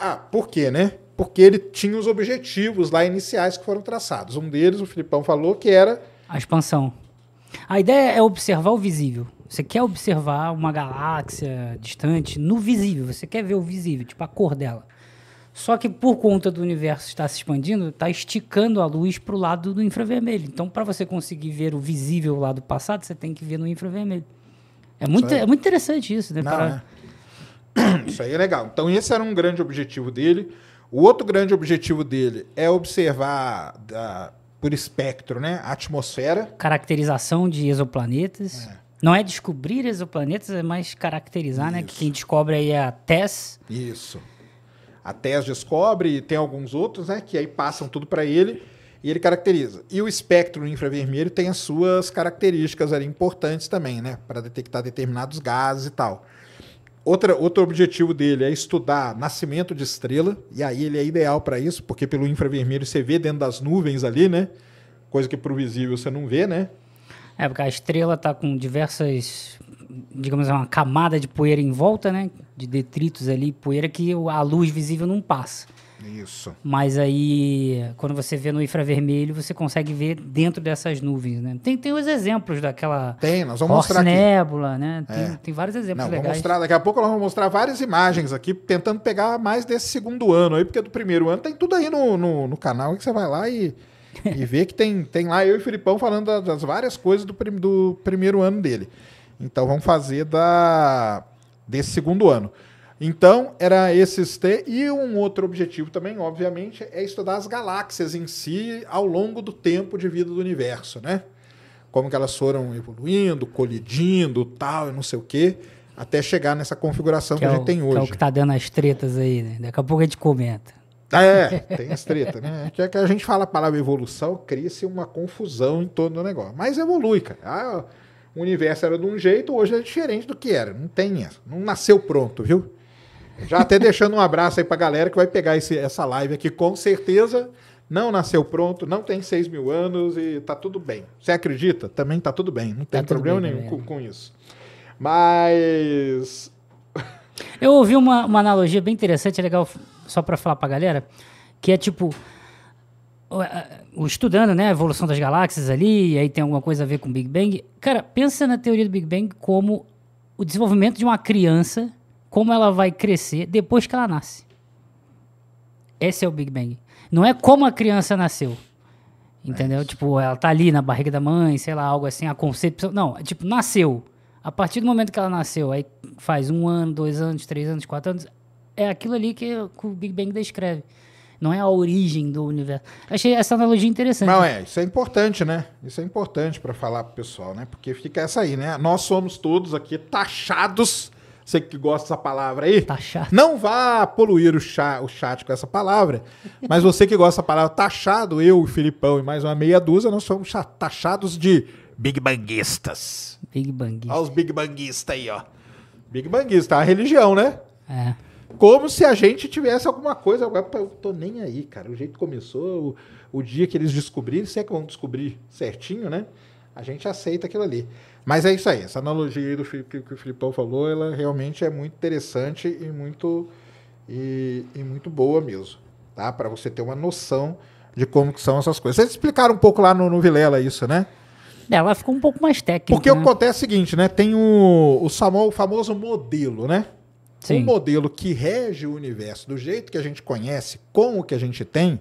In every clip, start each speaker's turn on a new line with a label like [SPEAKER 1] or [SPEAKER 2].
[SPEAKER 1] Ah, por quê, né? Porque ele tinha os objetivos lá iniciais que foram traçados. Um deles, o Filipão falou, que era.
[SPEAKER 2] A expansão. A ideia é observar o visível. Você quer observar uma galáxia distante no visível. Você quer ver o visível, tipo a cor dela. Só que por conta do universo estar se expandindo, está esticando a luz para o lado do infravermelho. Então, para você conseguir ver o visível lá do passado, você tem que ver no infravermelho. É muito, é. muito interessante isso, né? Não, pra... Né? Isso aí é legal. Então, esse era um grande
[SPEAKER 1] objetivo dele. O outro grande objetivo dele é observar da,
[SPEAKER 2] por espectro, né? A atmosfera. Caracterização de exoplanetas. É. Não é descobrir exoplanetas, é mais caracterizar, Isso. né? Que quem descobre aí é a TESS.
[SPEAKER 1] Isso. A TESS descobre e tem alguns outros, né? Que aí passam tudo para ele e ele caracteriza. E o espectro infravermelho tem as suas características ali importantes também, né? Para detectar determinados gases e tal. Outra, outro objetivo dele é estudar nascimento de estrela, e aí ele é ideal para isso, porque pelo infravermelho você vê dentro das nuvens ali, né? Coisa que pro visível você não vê, né?
[SPEAKER 2] É, porque a estrela tá com diversas, digamos, é uma camada de poeira em volta, né? De detritos ali, poeira que a luz visível não passa. Isso. Mas aí, quando você vê no infravermelho, você consegue ver dentro dessas nuvens, né? Tem, tem os exemplos daquela... Tem, nós vamos mostrar aqui. Nebula, né? Tem, é. tem vários exemplos Não, legais. Vamos mostrar,
[SPEAKER 1] daqui a pouco nós vamos mostrar várias imagens aqui, tentando pegar mais desse segundo ano aí, porque do primeiro ano tem tudo aí no, no, no canal que você vai lá e... e ver que tem, tem lá eu e o Filipão falando das várias coisas do, prim, do primeiro ano dele. Então vamos fazer da desse segundo ano. Então, era esses T. E um outro objetivo também, obviamente, é estudar as galáxias em si ao longo do tempo de vida do universo, né? Como que elas foram evoluindo, colidindo, tal, não sei o quê, até chegar nessa configuração que, que é a gente o, tem hoje. Que é o que
[SPEAKER 2] está dando as tretas aí, né? Daqui a pouco a gente comenta.
[SPEAKER 1] É, tem as tretas, né? é que a gente fala a palavra evolução, cria-se uma confusão em torno do negócio. Mas evolui, cara. Ah, o universo era de um jeito, hoje é diferente do que era. Não tem essa. Não nasceu pronto, viu? Já até deixando um abraço aí para a galera que vai pegar esse, essa live aqui, com certeza. Não nasceu pronto, não tem 6 mil anos e tá tudo bem. Você acredita? Também tá tudo bem. Não tá tem tá problema bem, nenhum né? com, com isso.
[SPEAKER 2] Mas. Eu ouvi uma, uma analogia bem interessante, é legal, só para falar a galera, que é tipo. O, estudando, né, a evolução das galáxias ali, e aí tem alguma coisa a ver com o Big Bang. Cara, pensa na teoria do Big Bang como o desenvolvimento de uma criança como ela vai crescer depois que ela nasce. Esse é o Big Bang. Não é como a criança nasceu. Entendeu? É tipo, ela tá ali na barriga da mãe, sei lá, algo assim, a concepção. Não, é tipo, nasceu. A partir do momento que ela nasceu, aí faz um ano, dois anos, três anos, quatro anos, é aquilo ali que o Big Bang descreve. Não é a origem do universo. Achei essa analogia interessante. Não é,
[SPEAKER 1] isso é importante, né? Isso é importante para falar pro pessoal, né? Porque fica essa aí, né? Nós somos todos aqui taxados você que gosta dessa palavra aí. Taxado. Tá não vá poluir o, chá, o chat com essa palavra. Mas você que gosta dessa palavra taxado, tá eu, o Filipão e mais uma meia dúzia, nós somos taxados de Big Banguistas. Big Banguista. Olha os Big Banguistas aí, ó. Big Banguista, é uma religião, né? É. Como se a gente tivesse alguma coisa. Eu tô nem aí, cara. O jeito começou, o, o dia que eles descobriram, se é que vão descobrir certinho, né? A gente aceita aquilo ali. Mas é isso aí. Essa analogia aí do Felipe, que o Filipão falou, ela realmente é muito interessante e muito, e, e muito boa mesmo. Tá? Para você ter uma noção de como que são essas coisas. Vocês explicaram um pouco lá no, no Vilela isso, né?
[SPEAKER 2] Ela é, ficou um pouco mais técnica. Porque né? acontece
[SPEAKER 1] é o seguinte, né? Tem o, o, Samuel, o famoso modelo, né? Sim. O modelo que rege o universo do jeito que a gente conhece, com o que a gente tem,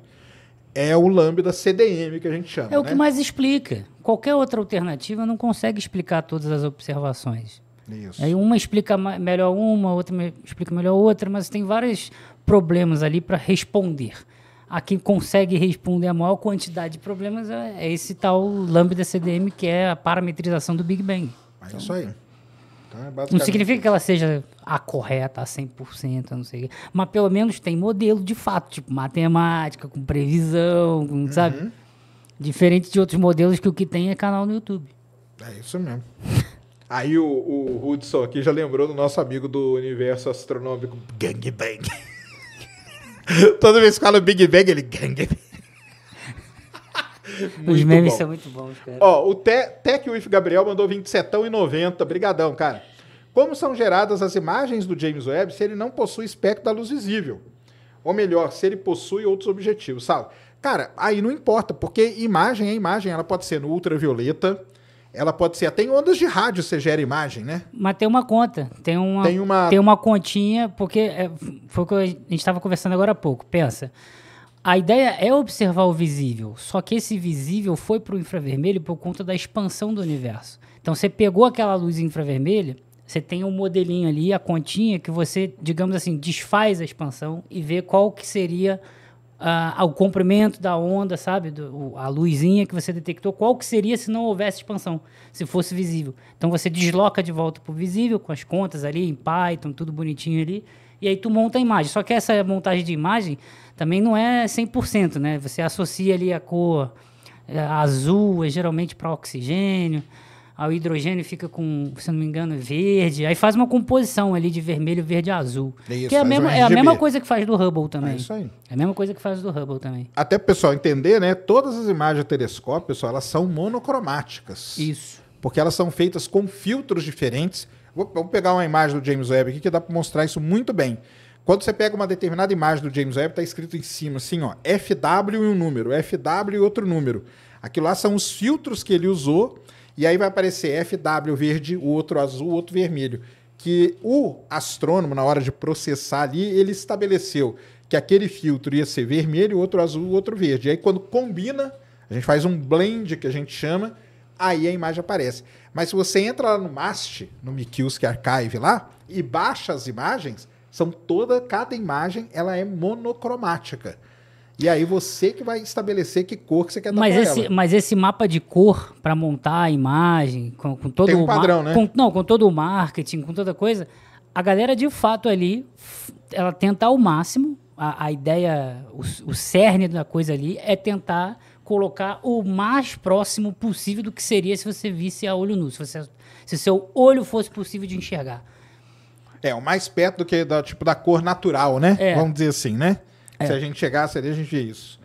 [SPEAKER 1] é o Lambda CDM que a gente chama. É o né? que mais explica.
[SPEAKER 2] Qualquer outra alternativa não consegue explicar todas as observações. Isso. Aí uma explica melhor uma, outra explica melhor outra, mas tem vários problemas ali para responder. A quem consegue responder a maior quantidade de problemas é, é esse tal Lambda CDM, que é a parametrização do Big Bang. É então, isso aí.
[SPEAKER 1] Então, é basicamente... Não significa
[SPEAKER 2] que ela seja a correta, a 100%, não sei o quê. Mas pelo menos tem modelo de fato, tipo matemática, com previsão, com, uhum. sabe? Diferente de outros modelos que o que tem é canal no YouTube. É isso mesmo.
[SPEAKER 1] Aí o, o Hudson aqui já lembrou do nosso amigo do universo astronômico Bang. Toda vez que fala Big Bang, ele Gangbang. Os memes bom. são
[SPEAKER 2] muito bons, cara. Ó,
[SPEAKER 1] o Te Tech With Gabriel mandou 27,90. Brigadão, cara. Como são geradas as imagens do James Webb se ele não possui espectro da luz visível? Ou melhor, se ele possui outros objetivos, sabe? Cara, aí não importa, porque imagem é imagem, ela pode ser no ultravioleta, ela pode ser até em ondas de rádio você gera imagem, né?
[SPEAKER 2] Mas tem uma conta, tem uma tem uma, tem uma continha, porque é, foi o que a gente estava conversando agora há pouco. Pensa, a ideia é observar o visível, só que esse visível foi para o infravermelho por conta da expansão do universo. Então você pegou aquela luz infravermelha, você tem um modelinho ali, a continha que você, digamos assim, desfaz a expansão e vê qual que seria uh, o comprimento da onda, sabe? Do, a luzinha que você detectou, qual que seria se não houvesse expansão, se fosse visível. Então você desloca de volta para o visível com as contas ali em Python, tudo bonitinho ali e aí tu monta a imagem. Só que essa montagem de imagem também não é 100%, né? Você associa ali a cor a é, azul, é geralmente para oxigênio, o hidrogênio fica com, se não me engano, verde, aí faz uma composição ali de vermelho, verde e azul. É isso, que é a, mesma, é a mesma coisa que faz do Hubble também. É isso aí. É a mesma coisa que faz do Hubble também.
[SPEAKER 1] Até para o pessoal entender, né? Todas as imagens do telescópio, pessoal, elas são monocromáticas. Isso. Porque elas são feitas com filtros diferentes Vamos pegar uma imagem do James Webb aqui que dá para mostrar isso muito bem. Quando você pega uma determinada imagem do James Webb, está escrito em cima assim, ó, FW e um número, FW e outro número. Aquilo lá são os filtros que ele usou, e aí vai aparecer FW verde, o outro azul, o outro vermelho. Que o astrônomo, na hora de processar ali, ele estabeleceu que aquele filtro ia ser vermelho, o outro azul, o outro verde. E aí quando combina, a gente faz um blend que a gente chama, aí a imagem aparece. Mas se você entra lá no MAST, no Mikulski é Archive lá, e baixa as imagens, são toda, cada imagem ela é monocromática. E aí você que vai estabelecer que cor que você quer dar mas esse, ela.
[SPEAKER 2] Mas esse mapa de cor para montar a imagem, com, com todo Tem um o padrão, né? Com, não, com todo o marketing, com toda coisa, a galera de fato ali, ela tenta ao máximo. A, a ideia, o, o cerne da coisa ali é tentar colocar o mais próximo possível do que seria se você visse a olho nu, se, você, se seu olho fosse possível de enxergar.
[SPEAKER 1] É, o mais perto do que da, tipo, da cor natural, né? É. Vamos dizer assim, né? É. Se a gente chegasse ali, a gente vê isso.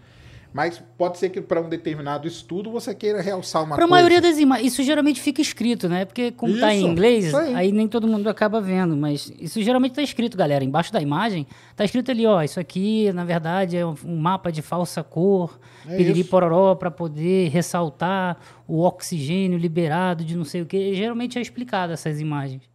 [SPEAKER 2] Mas pode
[SPEAKER 1] ser que para um determinado estudo você queira realçar uma pra coisa. Para a maioria
[SPEAKER 2] das imagens, isso geralmente fica escrito, né? Porque como está em inglês, aí. aí. nem todo mundo acaba vendo. Mas isso geralmente está escrito, galera. Embaixo da imagem está escrito ali, ó, isso aqui na verdade é um mapa de falsa cor, é piriri pororó para poder ressaltar o oxigênio liberado de não sei o que. Geralmente é explicado essas imagens.